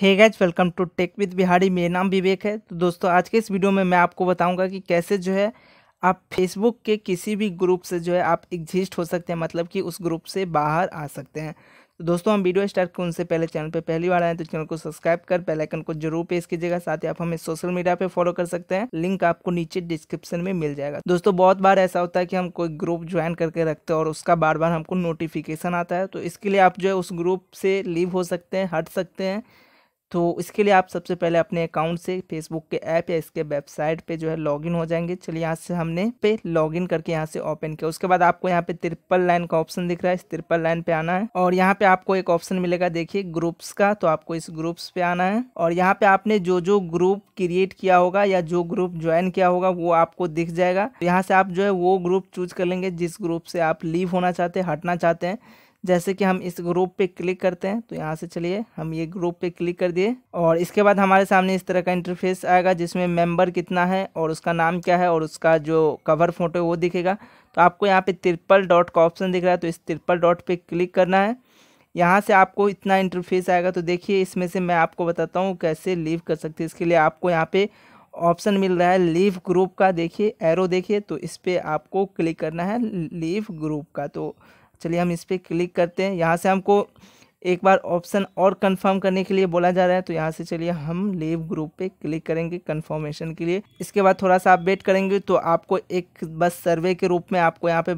hey guys welcome to tech with Bihari मेरा नाम विवेक है तो दोस्तों आज के इस वीडियो में मैं आपको बताऊंगा कि कैसे जो है आप फेसबुक के किसी भी ग्रुप से जो है आप एग्जिस्ट हो सकते हैं मतलब कि उस ग्रुप से बाहर आ सकते हैं तो दोस्तों हम वीडियो स्टार्ट करें उनसे पहले चैनल पे पहली बार आए तो चैनल को सब्सक्राइब कर बेल आइकन को जरूर प्रेस कीजिएगा साथ ही आप हमें सोशल मीडिया पे फॉलो कर सकते हैं लिंक आपको नीचे डिस्क्रिप्शन में मिल जाएगा दोस्तों बहुत बार ऐसा होता है कि हम कोई ग्रुप ज्वाइन करके रखते हैं और उसका बार बार हमको नोटिफिकेशन आता है तो इसके लिए आप जो है उस ग्रुप से लीव हो सकते हैं हट सकते हैं तो इसके लिए आप सबसे पहले अपने अकाउंट से फेसबुक के ऐप या इसके वेबसाइट पे जो है लॉगिन हो जाएंगे चलिए यहाँ से हमने पे लॉगिन करके यहाँ से ओपन किया उसके बाद आपको यहाँ पे त्रिपल लाइन का ऑप्शन दिख रहा है इस त्रिपल लाइन पे आना है और यहाँ पे आपको एक ऑप्शन मिलेगा देखिए ग्रुप्स का तो आपको इस ग्रुप्स पे आना है और यहाँ पे आपने जो जो ग्रुप क्रिएट किया होगा या जो ग्रुप ज्वाइन किया होगा वो आपको दिख जाएगा यहाँ से आप जो है वो ग्रुप चूज कर लेंगे जिस ग्रुप से आप लीव होना चाहते हैं हटना चाहते हैं जैसे कि हम इस ग्रुप पे क्लिक करते हैं तो यहाँ से चलिए हम ये ग्रुप पे क्लिक कर दिए और इसके बाद हमारे सामने इस तरह का इंटरफेस आएगा जिसमें मेंबर कितना है और उसका नाम क्या है और उसका जो कवर फोटो है वो दिखेगा तो आपको यहाँ पे त्रिपल डॉट का ऑप्शन दिख रहा है तो इस त्रिपल डॉट पर क्लिक करना है यहाँ से आपको इतना इंटरफेस आएगा तो देखिए इसमें से मैं आपको बताता हूँ कैसे लीव कर सकते इसके लिए आपको यहाँ पर ऑप्शन मिल रहा है लीव ग्रुप का देखिए एरो देखिए तो इस पर आपको क्लिक करना है लीव ग्रुप का तो चलिए हम इस पर क्लिक करते हैं यहाँ से हमको एक बार ऑप्शन और कंफर्म करने के लिए बोला जा रहा है तो यहाँ से चलिए हम लीव ग्रुप पे क्लिक करेंगे कंफर्मेशन के लिए इसके बाद थोड़ा सा आप वेट करेंगे तो आपको एक बस सर्वे के रूप में आपको यहाँ पे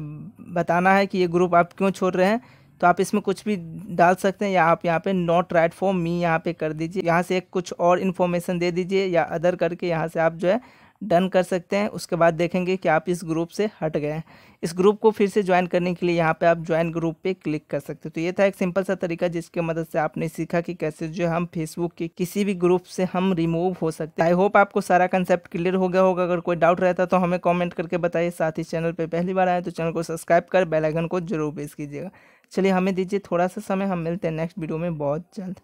बताना है कि ये ग्रुप आप क्यों छोड़ रहे हैं तो आप इसमें कुछ भी डाल सकते हैं या आप यहाँ पे नॉट राइट फॉर मी यहाँ पे कर दीजिए यहाँ से कुछ और इन्फॉर्मेशन दे दीजिए या अदर करके यहाँ से आप जो है डन कर सकते हैं उसके बाद देखेंगे कि आप इस ग्रुप से हट गए इस ग्रुप को फिर से ज्वाइन करने के लिए यहाँ पे आप ज्वाइन ग्रुप पे क्लिक कर सकते हो तो ये था एक सिंपल सा तरीका जिसके मदद से आपने सीखा कि कैसे जो हम फेसबुक के किसी भी ग्रुप से हम रिमूव हो सकते हैं आई होप आपको सारा कंसेप्ट क्लियर हो गया होगा अगर कोई डाउट रहता तो हमें कॉमेंट करके बताइए साथ ही चैनल पर पहली बार आए तो चैनल को सब्सक्राइब कर बेलाइकन को जरूर प्रेस कीजिएगा चलिए हमें दीजिए थोड़ा सा समय हम मिलते हैं नेक्स्ट वीडियो में बहुत जल्द